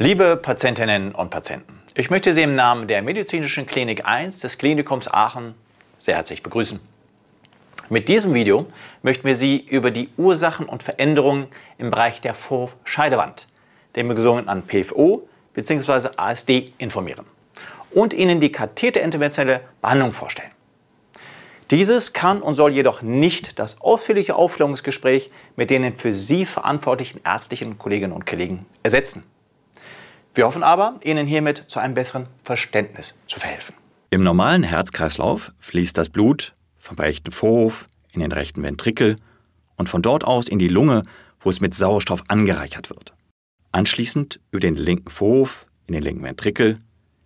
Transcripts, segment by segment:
Liebe Patientinnen und Patienten, ich möchte Sie im Namen der Medizinischen Klinik 1 des Klinikums Aachen sehr herzlich begrüßen. Mit diesem Video möchten wir Sie über die Ursachen und Veränderungen im Bereich der Vorscheidewand, dem gesungenen PFO bzw. ASD, informieren und Ihnen die katheterinterventionelle Behandlung vorstellen. Dieses kann und soll jedoch nicht das ausführliche Aufklärungsgespräch mit den für Sie verantwortlichen ärztlichen Kolleginnen und Kollegen ersetzen. Wir hoffen aber, Ihnen hiermit zu einem besseren Verständnis zu verhelfen. Im normalen Herzkreislauf fließt das Blut vom rechten Vorhof in den rechten Ventrikel und von dort aus in die Lunge, wo es mit Sauerstoff angereichert wird. Anschließend über den linken Vorhof in den linken Ventrikel.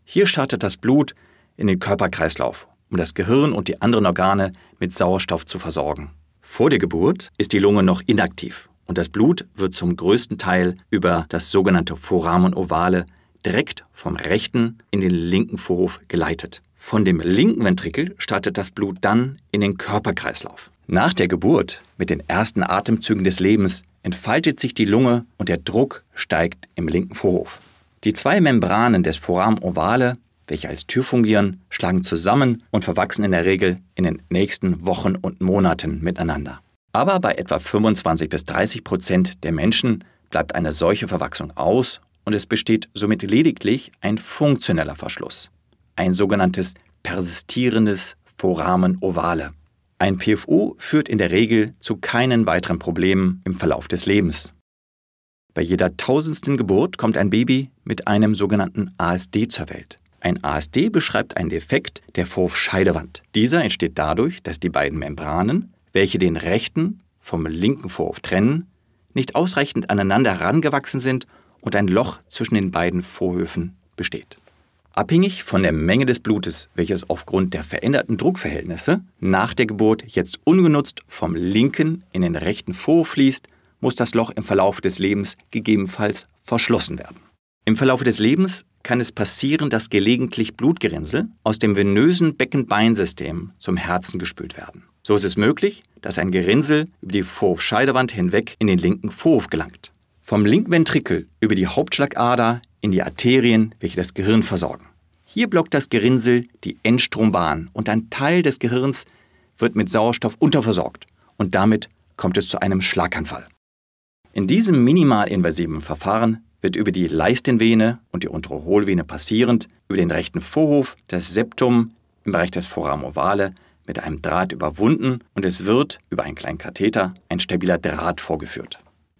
Hier startet das Blut in den Körperkreislauf, um das Gehirn und die anderen Organe mit Sauerstoff zu versorgen. Vor der Geburt ist die Lunge noch inaktiv und das Blut wird zum größten Teil über das sogenannte Foramen ovale direkt vom rechten in den linken Vorhof geleitet. Von dem linken Ventrikel startet das Blut dann in den Körperkreislauf. Nach der Geburt, mit den ersten Atemzügen des Lebens, entfaltet sich die Lunge und der Druck steigt im linken Vorhof. Die zwei Membranen des Foramen ovale, welche als Tür fungieren, schlagen zusammen und verwachsen in der Regel in den nächsten Wochen und Monaten miteinander. Aber bei etwa 25 bis 30 Prozent der Menschen bleibt eine solche Verwachsung aus und es besteht somit lediglich ein funktioneller Verschluss, ein sogenanntes persistierendes Foramen ovale. Ein PFO führt in der Regel zu keinen weiteren Problemen im Verlauf des Lebens. Bei jeder tausendsten Geburt kommt ein Baby mit einem sogenannten ASD zur Welt. Ein ASD beschreibt einen Defekt der Vorscheidewand. Dieser entsteht dadurch, dass die beiden Membranen, welche den rechten vom linken Vorhof trennen, nicht ausreichend aneinander herangewachsen sind und ein Loch zwischen den beiden Vorhöfen besteht. Abhängig von der Menge des Blutes, welches aufgrund der veränderten Druckverhältnisse nach der Geburt jetzt ungenutzt vom linken in den rechten Vorhof fließt, muss das Loch im Verlauf des Lebens gegebenenfalls verschlossen werden. Im Verlauf des Lebens kann es passieren, dass gelegentlich Blutgerinnsel aus dem venösen Beckenbeinsystem zum Herzen gespült werden. So ist es möglich, dass ein Gerinnsel über die Vorhofscheidewand hinweg in den linken Vorhof gelangt. Vom linken Ventrikel über die Hauptschlagader in die Arterien, welche das Gehirn versorgen. Hier blockt das Gerinnsel die Endstrombahn und ein Teil des Gehirns wird mit Sauerstoff unterversorgt und damit kommt es zu einem Schlaganfall. In diesem minimalinvasiven Verfahren wird über die Leistenvene und die untere Hohlvene passierend über den rechten Vorhof, das Septum im Bereich des ovale mit einem Draht überwunden und es wird über einen kleinen Katheter ein stabiler Draht vorgeführt.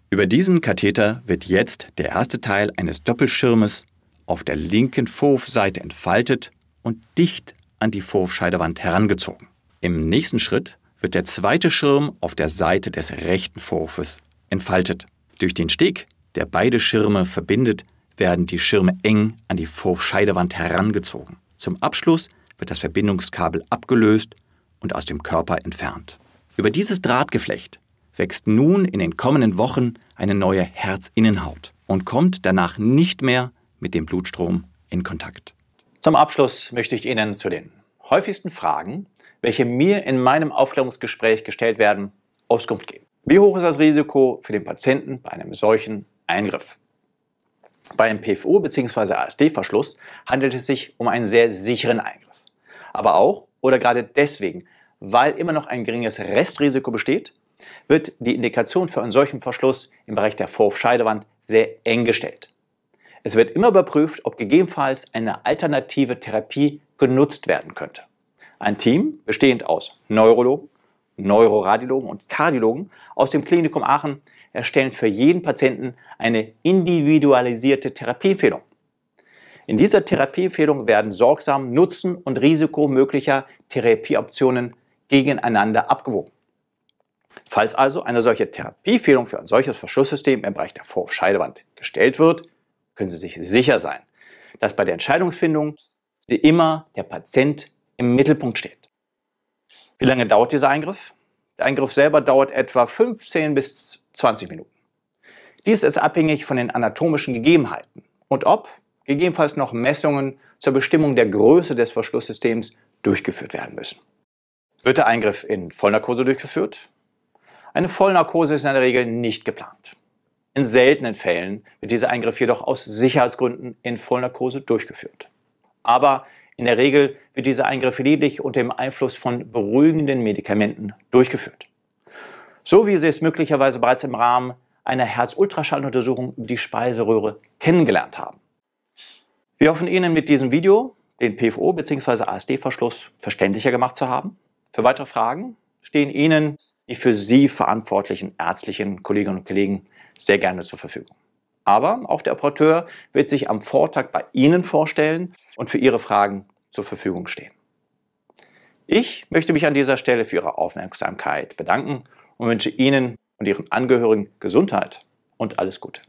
Über diesen Katheter wird jetzt der erste Teil eines Doppelschirmes auf der linken Vorhofseite entfaltet und dicht an die Vorhofscheidewand herangezogen. Im nächsten Schritt wird der zweite Schirm auf der Seite des rechten Vorhofes entfaltet. Durch den Steg, der beide Schirme verbindet, werden die Schirme eng an die Vorhofscheidewand herangezogen. Zum Abschluss wird das Verbindungskabel abgelöst und aus dem Körper entfernt. Über dieses Drahtgeflecht wächst nun in den kommenden Wochen eine neue Herzinnenhaut und kommt danach nicht mehr mit dem Blutstrom in Kontakt. Zum Abschluss möchte ich Ihnen zu den häufigsten Fragen, welche mir in meinem Aufklärungsgespräch gestellt werden, Auskunft geben. Wie hoch ist das Risiko für den Patienten bei einem solchen Eingriff? Bei einem PFO bzw. ASD-Verschluss handelt es sich um einen sehr sicheren Eingriff. Aber auch oder gerade deswegen weil immer noch ein geringes Restrisiko besteht, wird die Indikation für einen solchen Verschluss im Bereich der Vorscheidewand sehr eng gestellt. Es wird immer überprüft, ob gegebenenfalls eine alternative Therapie genutzt werden könnte. Ein Team bestehend aus Neurologen, Neuroradiologen und Kardiologen aus dem Klinikum Aachen erstellen für jeden Patienten eine individualisierte Therapieempfehlung. In dieser Therapieempfehlung werden sorgsam Nutzen und Risiko möglicher Therapieoptionen gegeneinander abgewogen. Falls also eine solche Therapieempfehlung für ein solches Verschlusssystem im Bereich der Vorscheidewand gestellt wird, können Sie sich sicher sein, dass bei der Entscheidungsfindung immer der Patient im Mittelpunkt steht. Wie lange dauert dieser Eingriff? Der Eingriff selber dauert etwa 15 bis 20 Minuten. Dies ist abhängig von den anatomischen Gegebenheiten und ob gegebenenfalls noch Messungen zur Bestimmung der Größe des Verschlusssystems durchgeführt werden müssen. Wird der Eingriff in Vollnarkose durchgeführt? Eine Vollnarkose ist in der Regel nicht geplant. In seltenen Fällen wird dieser Eingriff jedoch aus Sicherheitsgründen in Vollnarkose durchgeführt. Aber in der Regel wird dieser Eingriff lediglich unter dem Einfluss von beruhigenden Medikamenten durchgeführt. So wie Sie es möglicherweise bereits im Rahmen einer herz Herzultraschalluntersuchung über die Speiseröhre kennengelernt haben. Wir hoffen Ihnen mit diesem Video den PFO bzw. ASD-Verschluss verständlicher gemacht zu haben für weitere Fragen stehen Ihnen die für Sie verantwortlichen ärztlichen Kolleginnen und Kollegen sehr gerne zur Verfügung. Aber auch der Operateur wird sich am Vortag bei Ihnen vorstellen und für Ihre Fragen zur Verfügung stehen. Ich möchte mich an dieser Stelle für Ihre Aufmerksamkeit bedanken und wünsche Ihnen und Ihren Angehörigen Gesundheit und alles Gute.